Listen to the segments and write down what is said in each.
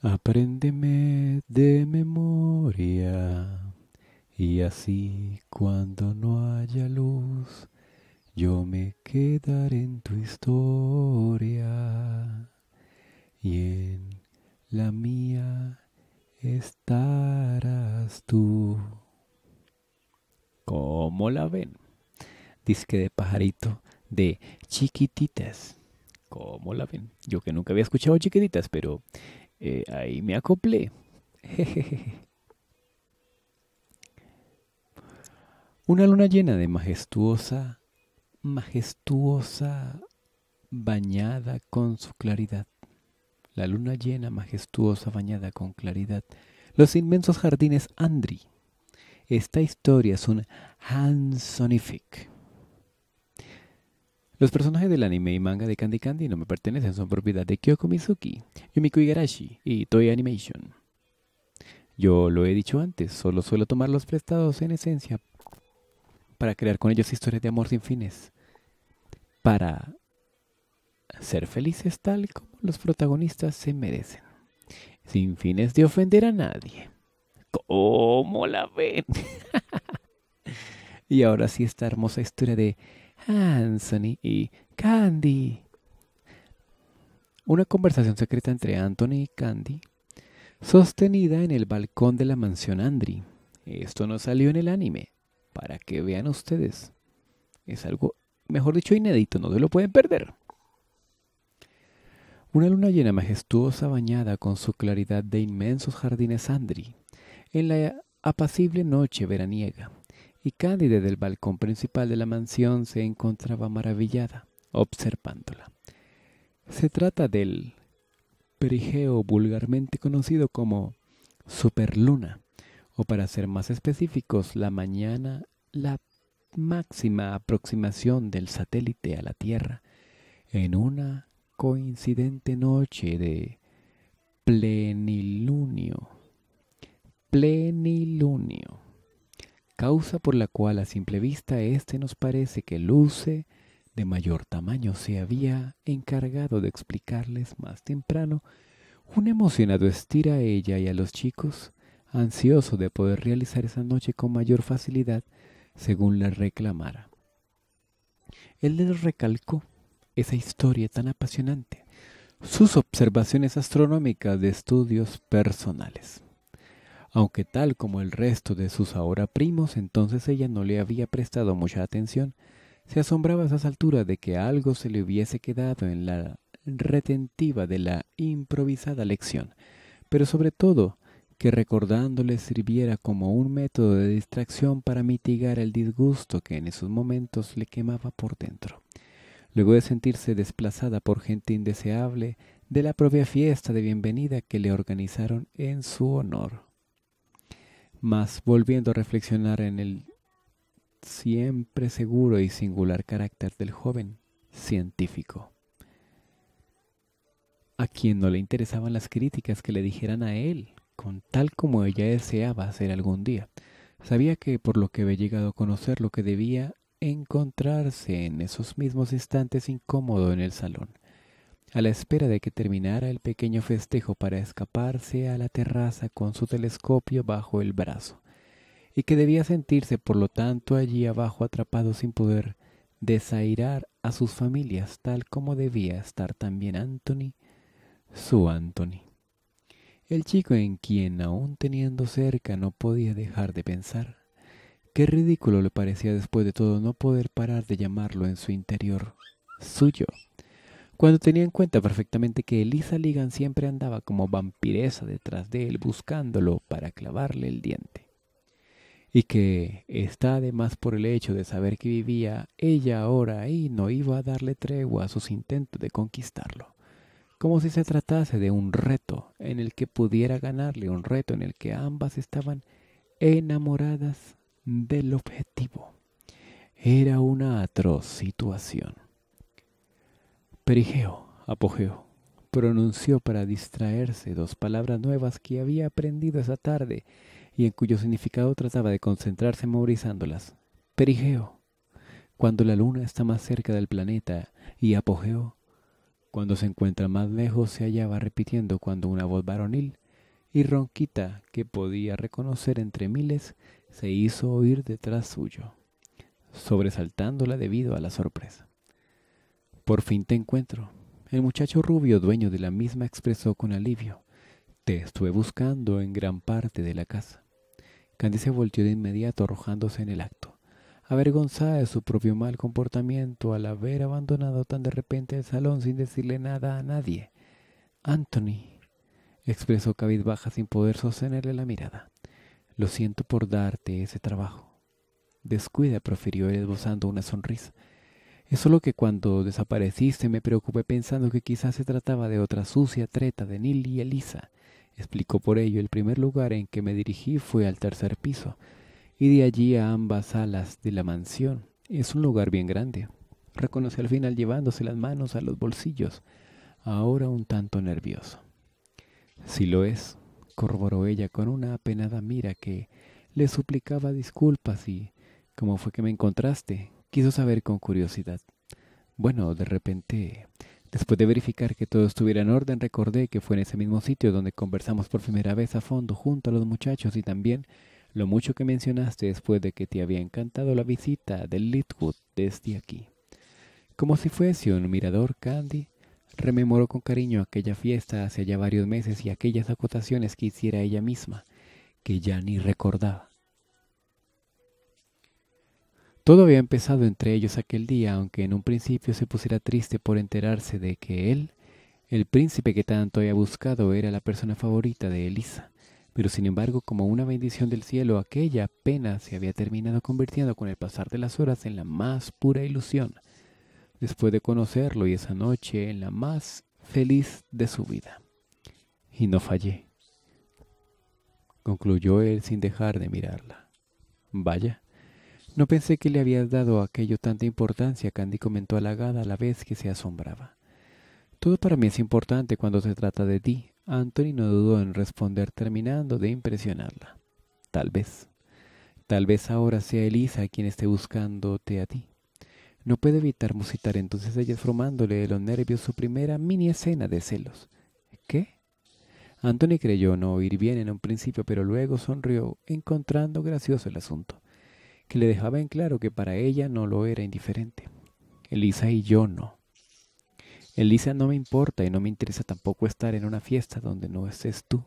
Apréndeme de memoria y así cuando no haya luz yo me quedaré en tu historia y en la mía estarás tú. ¿Cómo la ven? Disque de pajarito de chiquititas. ¿Cómo la ven? Yo que nunca había escuchado chiquititas, pero eh, ahí me acoplé. Una luna llena de majestuosa, majestuosa, bañada con su claridad. La luna llena, majestuosa, bañada con claridad. Los inmensos jardines Andri. Esta historia es un Hansonific. Los personajes del anime y manga de Candy Candy no me pertenecen, son propiedad de Kyoko Mizuki, Yumiko Igarashi y Toy Animation. Yo lo he dicho antes, solo suelo tomar los prestados en esencia para crear con ellos historias de amor sin fines, para ser felices tal como los protagonistas se merecen, sin fines de ofender a nadie. ¿Cómo la ven? y ahora sí esta hermosa historia de Anthony y Candy. Una conversación secreta entre Anthony y Candy, sostenida en el balcón de la mansión Andri. Esto no salió en el anime, para que vean ustedes. Es algo, mejor dicho, inédito, no se lo pueden perder. Una luna llena majestuosa bañada con su claridad de inmensos jardines Andri, en la apacible noche veraniega y del balcón principal de la mansión se encontraba maravillada, observándola. Se trata del perigeo vulgarmente conocido como superluna, o para ser más específicos, la mañana, la máxima aproximación del satélite a la Tierra, en una coincidente noche de plenilunio. Plenilunio causa por la cual a simple vista éste nos parece que luce de mayor tamaño, se había encargado de explicarles más temprano. Un emocionado estira a ella y a los chicos, ansioso de poder realizar esa noche con mayor facilidad, según la reclamara. Él les recalcó esa historia tan apasionante, sus observaciones astronómicas de estudios personales aunque tal como el resto de sus ahora primos, entonces ella no le había prestado mucha atención, se asombraba a esas alturas de que algo se le hubiese quedado en la retentiva de la improvisada lección, pero sobre todo que recordándole sirviera como un método de distracción para mitigar el disgusto que en esos momentos le quemaba por dentro. Luego de sentirse desplazada por gente indeseable de la propia fiesta de bienvenida que le organizaron en su honor. Mas volviendo a reflexionar en el siempre seguro y singular carácter del joven científico, a quien no le interesaban las críticas que le dijeran a él, con tal como ella deseaba hacer algún día. Sabía que por lo que había llegado a conocer lo que debía encontrarse en esos mismos instantes incómodo en el salón a la espera de que terminara el pequeño festejo para escaparse a la terraza con su telescopio bajo el brazo, y que debía sentirse por lo tanto allí abajo atrapado sin poder desairar a sus familias tal como debía estar también Anthony, su Anthony. El chico en quien aún teniendo cerca no podía dejar de pensar. Qué ridículo le parecía después de todo no poder parar de llamarlo en su interior, suyo. Cuando tenía en cuenta perfectamente que Elisa Ligan siempre andaba como vampiresa detrás de él buscándolo para clavarle el diente. Y que está además por el hecho de saber que vivía ella ahora y no iba a darle tregua a sus intentos de conquistarlo. Como si se tratase de un reto en el que pudiera ganarle, un reto en el que ambas estaban enamoradas del objetivo. Era una atroz situación. Perigeo, apogeo. Pronunció para distraerse dos palabras nuevas que había aprendido esa tarde y en cuyo significado trataba de concentrarse memorizándolas. Perigeo, cuando la luna está más cerca del planeta, y apogeo, cuando se encuentra más lejos, se hallaba repitiendo cuando una voz varonil y ronquita que podía reconocer entre miles se hizo oír detrás suyo, sobresaltándola debido a la sorpresa. Por fin te encuentro. El muchacho rubio, dueño de la misma, expresó con alivio. Te estuve buscando en gran parte de la casa. Candice se volteó de inmediato, arrojándose en el acto. Avergonzada de su propio mal comportamiento al haber abandonado tan de repente el salón sin decirle nada a nadie. Anthony, expresó cabizbaja sin poder sostenerle la mirada. Lo siento por darte ese trabajo. Descuida, profirió él esbozando una sonrisa. Es solo que cuando desapareciste me preocupé pensando que quizás se trataba de otra sucia treta de Nil y Elisa. Explicó por ello, el primer lugar en que me dirigí fue al tercer piso, y de allí a ambas salas de la mansión. Es un lugar bien grande. Reconocí al final llevándose las manos a los bolsillos, ahora un tanto nervioso. Si lo es, corroboró ella con una apenada mira que le suplicaba disculpas y ¿cómo fue que me encontraste? quiso saber con curiosidad. Bueno, de repente, después de verificar que todo estuviera en orden, recordé que fue en ese mismo sitio donde conversamos por primera vez a fondo junto a los muchachos y también lo mucho que mencionaste después de que te había encantado la visita del Litwood desde aquí. Como si fuese un mirador, Candy rememoró con cariño aquella fiesta hace ya varios meses y aquellas acotaciones que hiciera ella misma, que ya ni recordaba. Todo había empezado entre ellos aquel día, aunque en un principio se pusiera triste por enterarse de que él, el príncipe que tanto había buscado, era la persona favorita de Elisa. Pero sin embargo, como una bendición del cielo, aquella pena se había terminado convirtiendo con el pasar de las horas en la más pura ilusión, después de conocerlo y esa noche en la más feliz de su vida. Y no fallé, concluyó él sin dejar de mirarla. Vaya. No pensé que le habías dado a aquello tanta importancia, Candy comentó halagada a la vez que se asombraba. Todo para mí es importante cuando se trata de ti. Anthony no dudó en responder terminando de impresionarla. Tal vez. Tal vez ahora sea Elisa quien esté buscándote a ti. No puede evitar musitar entonces ella formándole de los nervios su primera mini escena de celos. ¿Qué? Anthony creyó no oír bien en un principio, pero luego sonrió, encontrando gracioso el asunto que le dejaba en claro que para ella no lo era indiferente. Elisa y yo no. Elisa no me importa y no me interesa tampoco estar en una fiesta donde no estés tú.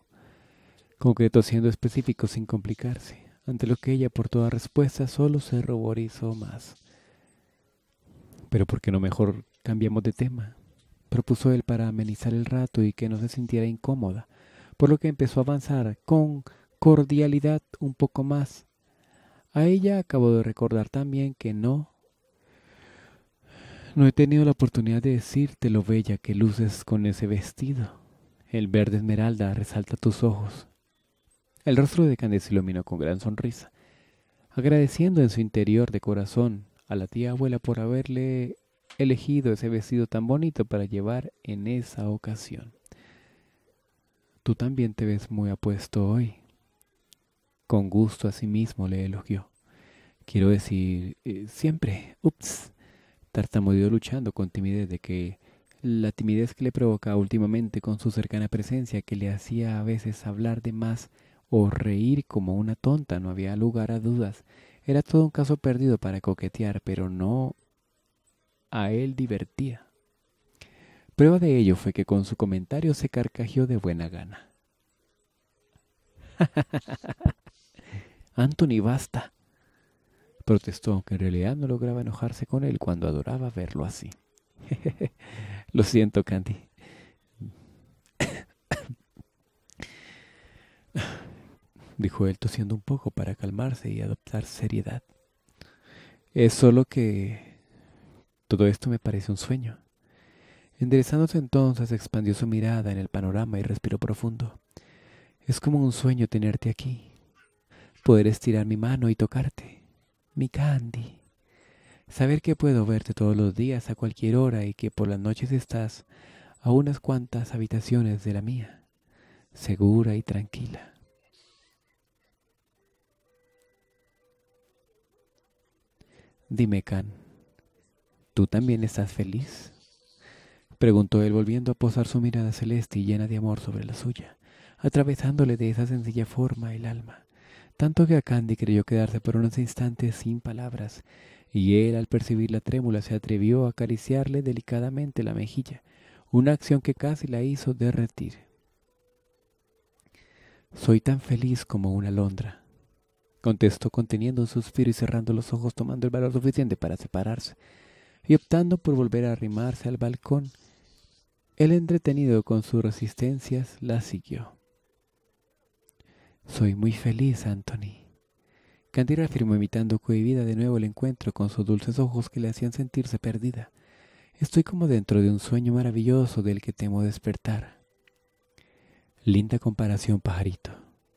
Concreto siendo específico sin complicarse, ante lo que ella por toda respuesta solo se ruborizó más. Pero ¿por qué no mejor cambiamos de tema? Propuso él para amenizar el rato y que no se sintiera incómoda, por lo que empezó a avanzar con cordialidad un poco más a ella acabo de recordar también que no. No he tenido la oportunidad de decirte lo bella que luces con ese vestido. El verde esmeralda resalta tus ojos. El rostro de Candice iluminó con gran sonrisa, agradeciendo en su interior de corazón a la tía abuela por haberle elegido ese vestido tan bonito para llevar en esa ocasión. Tú también te ves muy apuesto hoy, con gusto a sí mismo le elogió. Quiero decir, eh, siempre, ups, tartamudeó luchando con timidez de que la timidez que le provocaba últimamente con su cercana presencia que le hacía a veces hablar de más o reír como una tonta, no había lugar a dudas. Era todo un caso perdido para coquetear, pero no a él divertía. Prueba de ello fue que con su comentario se carcajeó de buena gana. Anthony, basta. Protestó, aunque en realidad no lograba enojarse con él cuando adoraba verlo así. Lo siento, Candy. dijo él tosiendo un poco para calmarse y adoptar seriedad. Es solo que todo esto me parece un sueño. Enderezándose entonces expandió su mirada en el panorama y respiró profundo. Es como un sueño tenerte aquí, poder estirar mi mano y tocarte, mi candy. Saber que puedo verte todos los días a cualquier hora y que por las noches estás a unas cuantas habitaciones de la mía, segura y tranquila. Dime, Can, ¿tú también estás feliz? Preguntó él volviendo a posar su mirada celeste y llena de amor sobre la suya, atravesándole de esa sencilla forma el alma tanto que a Candy creyó quedarse por unos instantes sin palabras, y él al percibir la trémula se atrevió a acariciarle delicadamente la mejilla, una acción que casi la hizo derretir. Soy tan feliz como una alondra, contestó conteniendo un suspiro y cerrando los ojos tomando el valor suficiente para separarse, y optando por volver a arrimarse al balcón, él entretenido con sus resistencias la siguió. Soy muy feliz, Anthony. —Candy afirmó imitando cohibida de nuevo el encuentro con sus dulces ojos que le hacían sentirse perdida. Estoy como dentro de un sueño maravilloso del que temo despertar. Linda comparación, pajarito,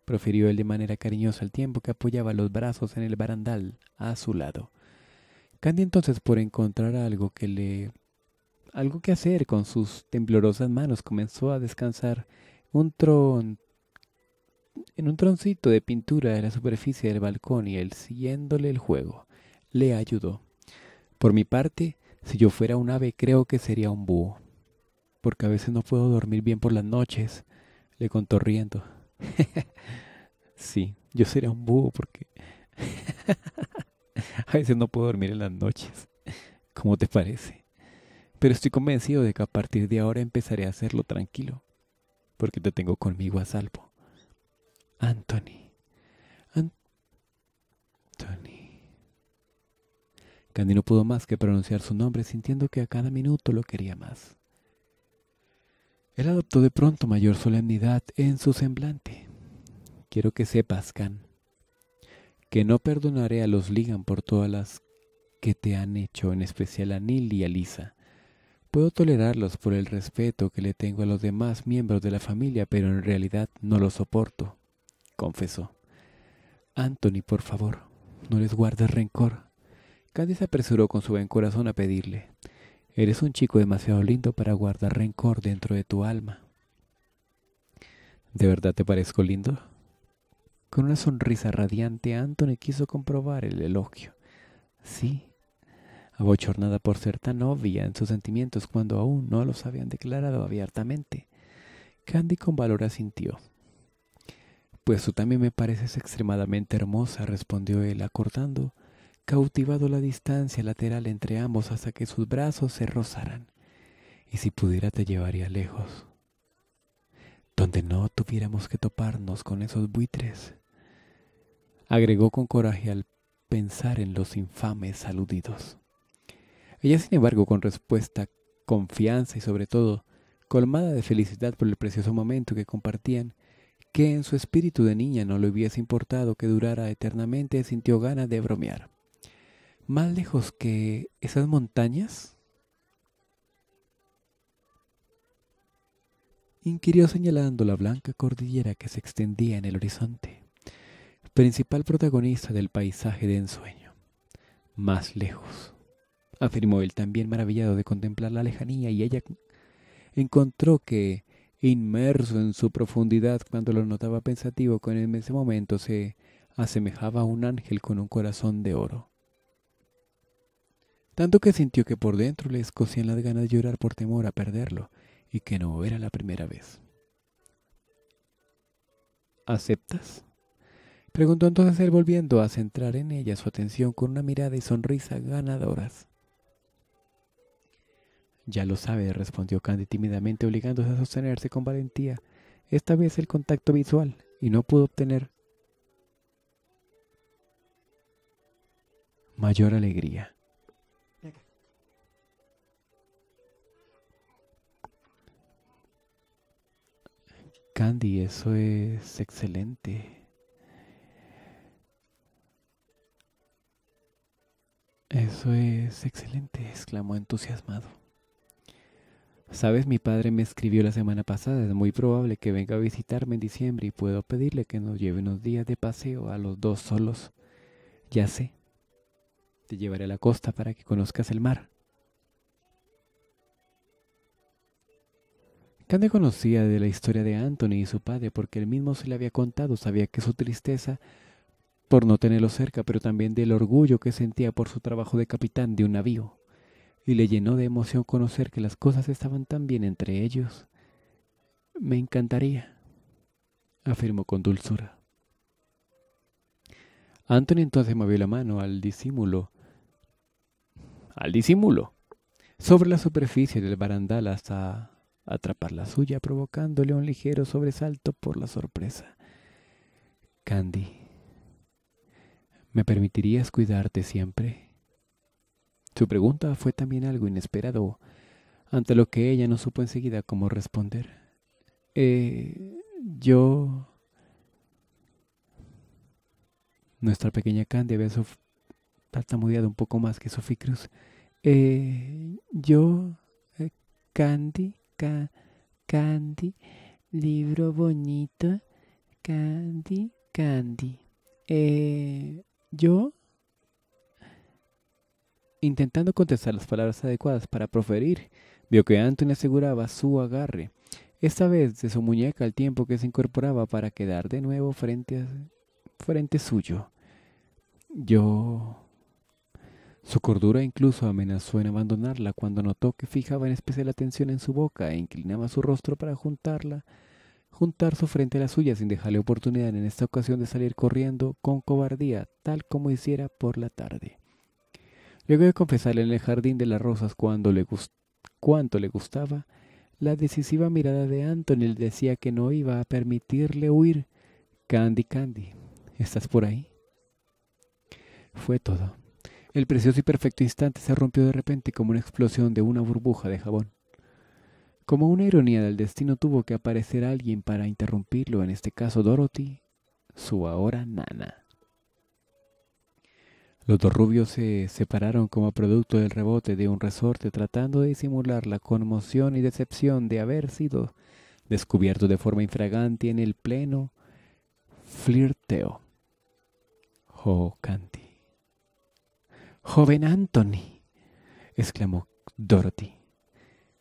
profirió él de manera cariñosa al tiempo que apoyaba los brazos en el barandal a su lado. Candy entonces por encontrar algo que le... algo que hacer con sus temblorosas manos comenzó a descansar un tronco en un troncito de pintura de la superficie del balcón y él, siguiéndole el juego, le ayudó. Por mi parte, si yo fuera un ave creo que sería un búho, porque a veces no puedo dormir bien por las noches, le contó riendo. sí, yo sería un búho porque a veces no puedo dormir en las noches, ¿cómo te parece? Pero estoy convencido de que a partir de ahora empezaré a hacerlo tranquilo, porque te tengo conmigo a salvo. Anthony. Anthony. Candy no pudo más que pronunciar su nombre, sintiendo que a cada minuto lo quería más. Él adoptó de pronto mayor solemnidad en su semblante. Quiero que sepas, Can, que no perdonaré a los Ligan por todas las que te han hecho, en especial a Neil y a Lisa. Puedo tolerarlos por el respeto que le tengo a los demás miembros de la familia, pero en realidad no lo soporto confesó. Anthony, por favor, no les guardes rencor. Candy se apresuró con su buen corazón a pedirle. Eres un chico demasiado lindo para guardar rencor dentro de tu alma. ¿De verdad te parezco lindo? Con una sonrisa radiante, Anthony quiso comprobar el elogio. Sí, abochornada por ser tan obvia en sus sentimientos cuando aún no los habían declarado abiertamente. Candy con valor asintió. Pues tú también me pareces extremadamente hermosa, respondió él, acordando, cautivado la distancia lateral entre ambos hasta que sus brazos se rozaran. Y si pudiera te llevaría lejos, donde no tuviéramos que toparnos con esos buitres, agregó con coraje al pensar en los infames aludidos. Ella, sin embargo, con respuesta, confianza y sobre todo, colmada de felicidad por el precioso momento que compartían, que en su espíritu de niña no le hubiese importado que durara eternamente, sintió ganas de bromear. Más lejos que esas montañas, inquirió señalando la blanca cordillera que se extendía en el horizonte, principal protagonista del paisaje de ensueño. Más lejos, afirmó él también maravillado de contemplar la lejanía y ella encontró que inmerso en su profundidad cuando lo notaba pensativo, con en ese momento se asemejaba a un ángel con un corazón de oro. Tanto que sintió que por dentro le escocían las ganas de llorar por temor a perderlo, y que no era la primera vez. ¿Aceptas? Preguntó entonces él volviendo a centrar en ella su atención con una mirada y sonrisa ganadoras. Ya lo sabe, respondió Candy tímidamente, obligándose a sostenerse con valentía, esta vez el contacto visual, y no pudo obtener mayor alegría. Candy, eso es excelente. Eso es excelente, exclamó entusiasmado. Sabes, mi padre me escribió la semana pasada, es muy probable que venga a visitarme en diciembre y puedo pedirle que nos lleve unos días de paseo a los dos solos. Ya sé, te llevaré a la costa para que conozcas el mar. Cande conocía de la historia de Anthony y su padre porque él mismo se le había contado, sabía que su tristeza por no tenerlo cerca, pero también del orgullo que sentía por su trabajo de capitán de un navío y le llenó de emoción conocer que las cosas estaban tan bien entre ellos. Me encantaría, afirmó con dulzura. Anthony entonces movió la mano al disímulo, al disímulo, sobre la superficie del barandal hasta atrapar la suya, provocándole un ligero sobresalto por la sorpresa. Candy, ¿me permitirías cuidarte siempre? Su pregunta fue también algo inesperado, ante lo que ella no supo enseguida cómo responder. Eh, yo... Nuestra pequeña Candy había tartamudeado un poco más que Sophie Cruz. Eh, yo, eh, Candy, Candy, libro bonito, Candy, Candy. yo Intentando contestar las palabras adecuadas para proferir, vio que Anthony aseguraba su agarre, esta vez de su muñeca al tiempo que se incorporaba para quedar de nuevo frente, a, frente suyo. Yo... Su cordura incluso amenazó en abandonarla cuando notó que fijaba en especial atención en su boca e inclinaba su rostro para juntarla, juntar su frente a la suya sin dejarle oportunidad en esta ocasión de salir corriendo con cobardía, tal como hiciera por la tarde. Luego de confesarle en el jardín de las rosas cuando le cuánto le gustaba, la decisiva mirada de Anthony le decía que no iba a permitirle huir. Candy, Candy, ¿estás por ahí? Fue todo. El precioso y perfecto instante se rompió de repente como una explosión de una burbuja de jabón. Como una ironía del destino tuvo que aparecer alguien para interrumpirlo, en este caso Dorothy, su ahora nana. Los dos rubios se separaron como producto del rebote de un resorte tratando de disimular la conmoción y decepción de haber sido descubierto de forma infragante en el pleno flirteo. Oh, Joven Anthony, exclamó Dorothy,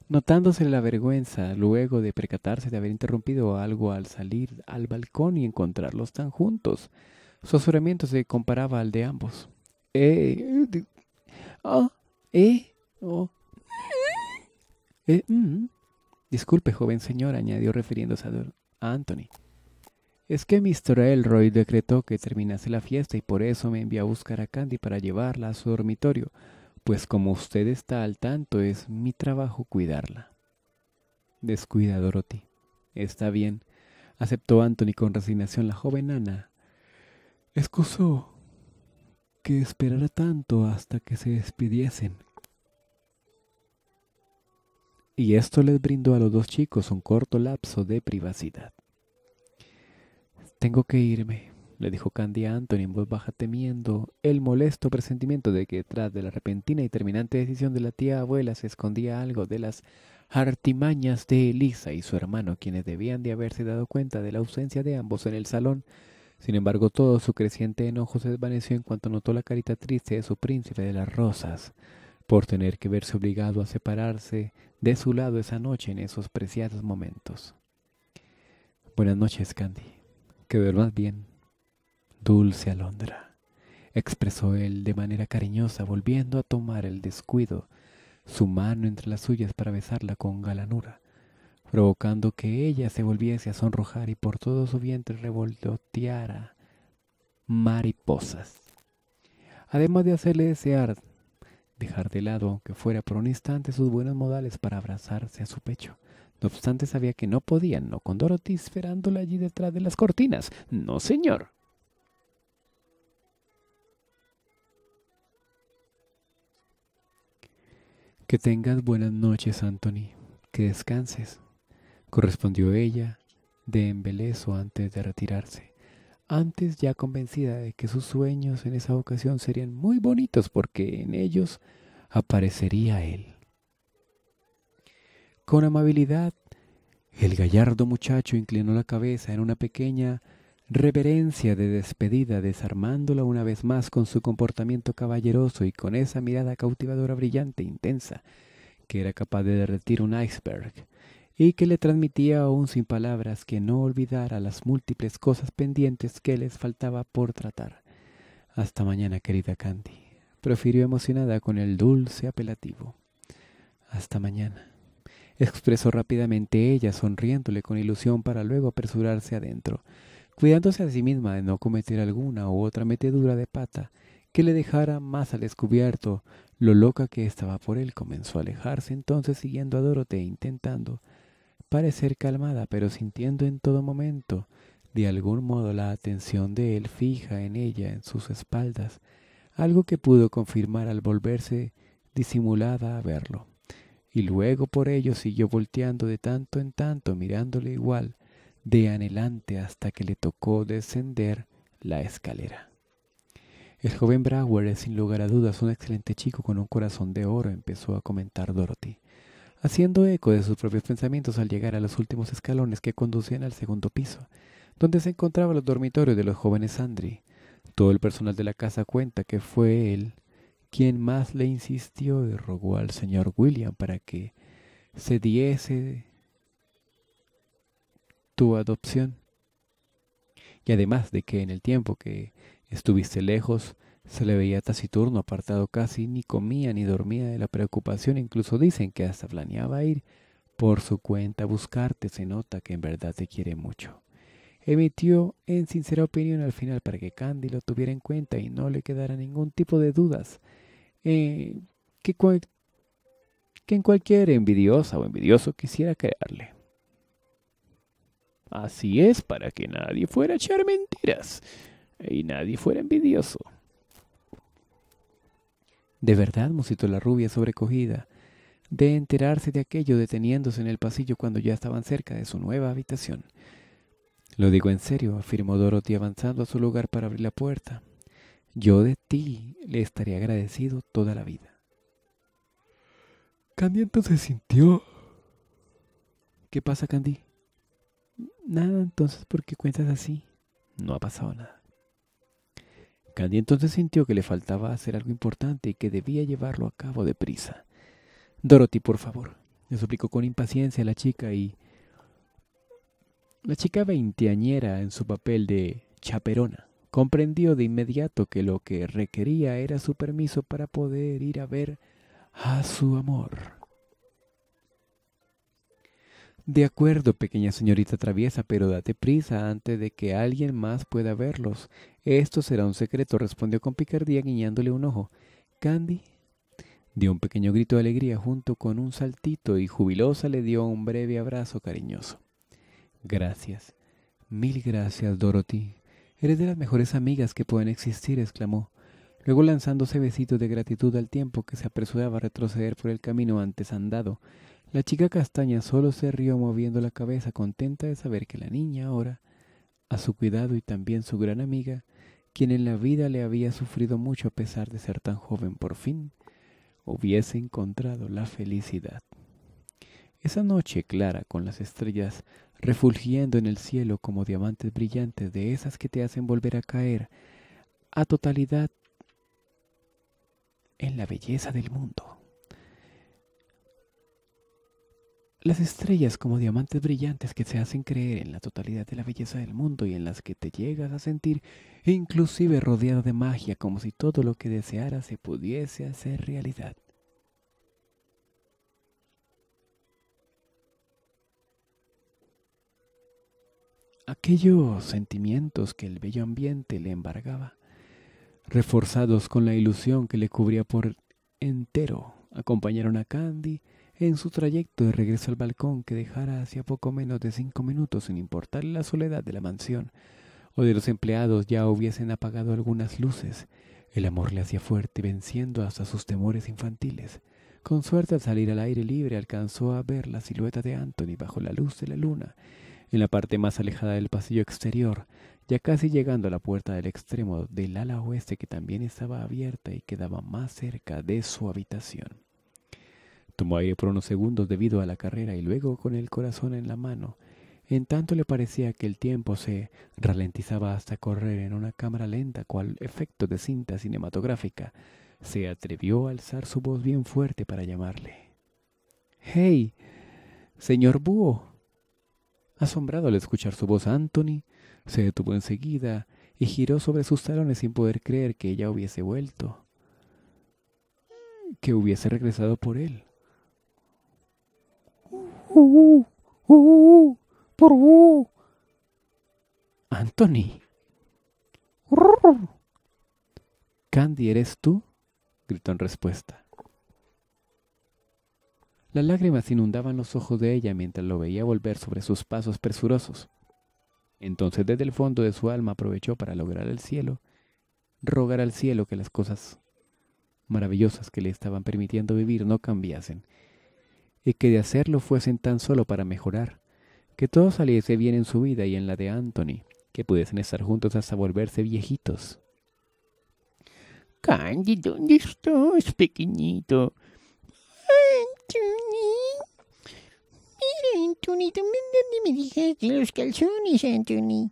notándose la vergüenza luego de percatarse de haber interrumpido algo al salir al balcón y encontrarlos tan juntos. Su asuramiento se comparaba al de ambos oh, eh, oh. eh mm. Disculpe, joven señor, añadió refiriéndose a Anthony. Es que Mr. Elroy decretó que terminase la fiesta y por eso me envió a buscar a Candy para llevarla a su dormitorio, pues como usted está al tanto, es mi trabajo cuidarla. Descuida, Dorothy. Está bien, aceptó Anthony con resignación la joven Ana. Escuso que esperara tanto hasta que se despidiesen. Y esto les brindó a los dos chicos un corto lapso de privacidad. Tengo que irme, le dijo Candy a Anthony en voz baja temiendo el molesto presentimiento de que detrás de la repentina y terminante decisión de la tía abuela se escondía algo de las artimañas de Elisa y su hermano, quienes debían de haberse dado cuenta de la ausencia de ambos en el salón sin embargo, todo su creciente enojo se desvaneció en cuanto notó la carita triste de su príncipe de las rosas, por tener que verse obligado a separarse de su lado esa noche en esos preciados momentos. Buenas noches, Candy. Que más bien. Dulce alondra, expresó él de manera cariñosa, volviendo a tomar el descuido su mano entre las suyas para besarla con galanura provocando que ella se volviese a sonrojar y por todo su vientre revoloteara mariposas. Además de hacerle desear dejar de lado, aunque fuera por un instante, sus buenos modales para abrazarse a su pecho. No obstante, sabía que no podían, no con Dorothy esperándola allí detrás de las cortinas. No, señor. Que tengas buenas noches, Anthony. Que descanses correspondió ella de embeleso antes de retirarse, antes ya convencida de que sus sueños en esa ocasión serían muy bonitos porque en ellos aparecería él. Con amabilidad, el gallardo muchacho inclinó la cabeza en una pequeña reverencia de despedida, desarmándola una vez más con su comportamiento caballeroso y con esa mirada cautivadora brillante e intensa que era capaz de derretir un iceberg y que le transmitía aún sin palabras que no olvidara las múltiples cosas pendientes que les faltaba por tratar. Hasta mañana, querida Candy, profirió emocionada con el dulce apelativo. Hasta mañana, expresó rápidamente ella, sonriéndole con ilusión para luego apresurarse adentro, cuidándose a sí misma de no cometer alguna u otra metedura de pata que le dejara más al descubierto. Lo loca que estaba por él comenzó a alejarse entonces siguiendo a Dorotea intentando parecer calmada, pero sintiendo en todo momento de algún modo la atención de él fija en ella, en sus espaldas, algo que pudo confirmar al volverse disimulada a verlo. Y luego por ello siguió volteando de tanto en tanto, mirándole igual, de anhelante hasta que le tocó descender la escalera. El joven Brower es sin lugar a dudas un excelente chico con un corazón de oro, empezó a comentar Dorothy haciendo eco de sus propios pensamientos al llegar a los últimos escalones que conducían al segundo piso, donde se encontraban los dormitorios de los jóvenes Andri. Todo el personal de la casa cuenta que fue él quien más le insistió y rogó al señor William para que se diese tu adopción. Y además de que en el tiempo que estuviste lejos, se le veía taciturno, apartado casi, ni comía ni dormía de la preocupación, incluso dicen que hasta planeaba ir por su cuenta a buscarte, se nota que en verdad te quiere mucho. Emitió en sincera opinión al final para que Candy lo tuviera en cuenta y no le quedara ningún tipo de dudas. Eh, que, que en cualquier envidiosa o envidioso quisiera crearle. Así es, para que nadie fuera a echar mentiras y nadie fuera envidioso. De verdad, musitó la rubia sobrecogida, de enterarse de aquello deteniéndose en el pasillo cuando ya estaban cerca de su nueva habitación. Lo digo en serio, afirmó Dorothy avanzando a su lugar para abrir la puerta. Yo de ti le estaré agradecido toda la vida. Candy entonces sintió. ¿Qué pasa, Candy? Nada, entonces, ¿por qué cuentas así? No ha pasado nada. Candy entonces sintió que le faltaba hacer algo importante y que debía llevarlo a cabo deprisa. Dorothy, por favor, le suplicó con impaciencia a la chica y... La chica veinteañera en su papel de chaperona comprendió de inmediato que lo que requería era su permiso para poder ir a ver a su amor. De acuerdo, pequeña señorita traviesa, pero date prisa antes de que alguien más pueda verlos. Esto será un secreto, respondió con picardía guiñándole un ojo. Candy dio un pequeño grito de alegría junto con un saltito y jubilosa le dio un breve abrazo cariñoso. Gracias. Mil gracias, Dorothy. Eres de las mejores amigas que pueden existir, exclamó, luego lanzándose besitos de gratitud al tiempo que se apresuraba a retroceder por el camino antes andado la chica castaña solo se rió moviendo la cabeza contenta de saber que la niña ahora, a su cuidado y también su gran amiga, quien en la vida le había sufrido mucho a pesar de ser tan joven por fin, hubiese encontrado la felicidad. Esa noche clara con las estrellas refulgiendo en el cielo como diamantes brillantes de esas que te hacen volver a caer a totalidad en la belleza del mundo. Las estrellas como diamantes brillantes que se hacen creer en la totalidad de la belleza del mundo y en las que te llegas a sentir inclusive rodeado de magia como si todo lo que deseara se pudiese hacer realidad. Aquellos sentimientos que el bello ambiente le embargaba, reforzados con la ilusión que le cubría por entero, acompañaron a Candy en su trayecto de regreso al balcón que dejara hacía poco menos de cinco minutos sin importar la soledad de la mansión o de los empleados ya hubiesen apagado algunas luces. El amor le hacía fuerte venciendo hasta sus temores infantiles. Con suerte al salir al aire libre alcanzó a ver la silueta de Anthony bajo la luz de la luna, en la parte más alejada del pasillo exterior, ya casi llegando a la puerta del extremo del ala oeste que también estaba abierta y quedaba más cerca de su habitación. Tomó por unos segundos debido a la carrera y luego con el corazón en la mano. En tanto le parecía que el tiempo se ralentizaba hasta correr en una cámara lenta cual efecto de cinta cinematográfica. Se atrevió a alzar su voz bien fuerte para llamarle. ¡Hey! Señor Búho. Asombrado al escuchar su voz, Anthony se detuvo enseguida y giró sobre sus talones sin poder creer que ella hubiese vuelto, que hubiese regresado por él. Uh, uh, uh, uh, Anthony. Candy, ¿eres tú? gritó en respuesta. Las lágrimas inundaban los ojos de ella mientras lo veía volver sobre sus pasos presurosos. Entonces desde el fondo de su alma aprovechó para lograr el cielo, rogar al cielo que las cosas maravillosas que le estaban permitiendo vivir no cambiasen y que de hacerlo fuesen tan solo para mejorar, que todo saliese bien en su vida y en la de Anthony, que pudiesen estar juntos hasta volverse viejitos. Candy, ¿dónde estás, pequeñito? Anthony. Mira, Anthony, dónde me dejaste los calzones, Anthony.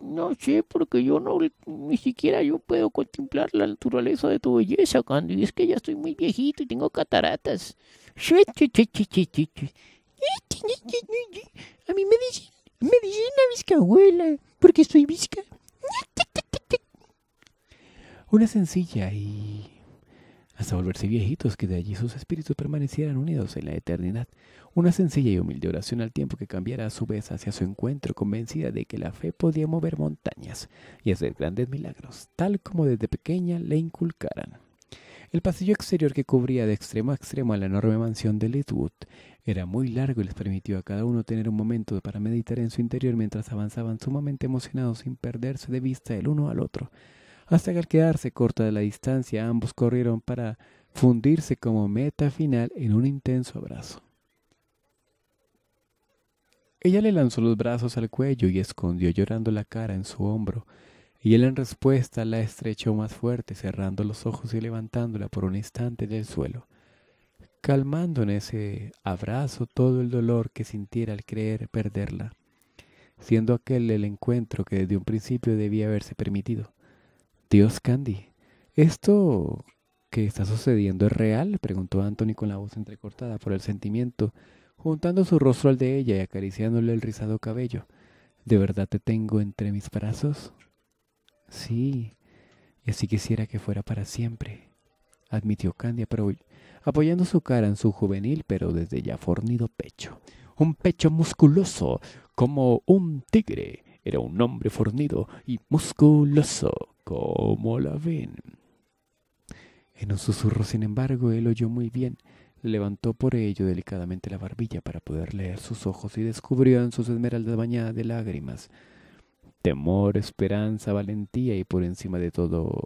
No sé, porque yo no, ni siquiera yo puedo contemplar la naturaleza de tu belleza, Candy. Es que ya estoy muy viejito y tengo cataratas. A mí me dicen, me dicen abuela, porque estoy visca. Una sencilla y hasta volverse viejitos que de allí sus espíritus permanecieran unidos en la eternidad. Una sencilla y humilde oración al tiempo que cambiara a su vez hacia su encuentro, convencida de que la fe podía mover montañas y hacer grandes milagros, tal como desde pequeña le inculcaran. El pasillo exterior que cubría de extremo a extremo a la enorme mansión de Lidwood era muy largo y les permitió a cada uno tener un momento para meditar en su interior mientras avanzaban sumamente emocionados sin perderse de vista el uno al otro. Hasta que al quedarse corta de la distancia ambos corrieron para fundirse como meta final en un intenso abrazo. Ella le lanzó los brazos al cuello y escondió llorando la cara en su hombro y él en respuesta la estrechó más fuerte, cerrando los ojos y levantándola por un instante del suelo, calmando en ese abrazo todo el dolor que sintiera al creer perderla, siendo aquel el encuentro que desde un principio debía haberse permitido. Dios Candy, ¿esto que está sucediendo es real? preguntó Anthony con la voz entrecortada por el sentimiento, juntando su rostro al de ella y acariciándole el rizado cabello. ¿De verdad te tengo entre mis brazos? Sí, y así quisiera que fuera para siempre, admitió Candia, pero apoyando su cara en su juvenil pero desde ya fornido pecho. Un pecho musculoso, como un tigre. Era un hombre fornido y musculoso, como la ven. En un susurro, sin embargo, él oyó muy bien. Levantó por ello delicadamente la barbilla para poder leer sus ojos y descubrió en sus esmeraldas bañadas de lágrimas temor, esperanza, valentía y por encima de todo,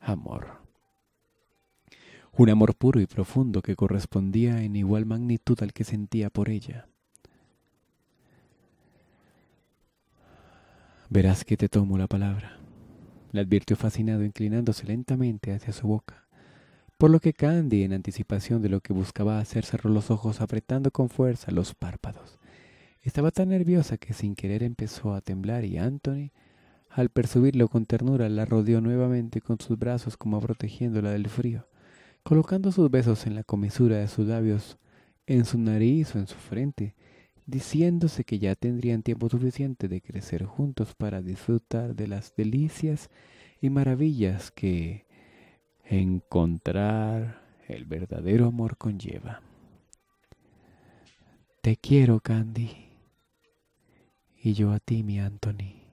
amor. Un amor puro y profundo que correspondía en igual magnitud al que sentía por ella. Verás que te tomo la palabra, le advirtió fascinado inclinándose lentamente hacia su boca, por lo que Candy, en anticipación de lo que buscaba hacer, cerró los ojos apretando con fuerza los párpados. Estaba tan nerviosa que sin querer empezó a temblar y Anthony, al percibirlo con ternura, la rodeó nuevamente con sus brazos como protegiéndola del frío, colocando sus besos en la comisura de sus labios, en su nariz o en su frente, diciéndose que ya tendrían tiempo suficiente de crecer juntos para disfrutar de las delicias y maravillas que encontrar el verdadero amor conlleva. Te quiero, Candy y yo a ti, mi Anthony.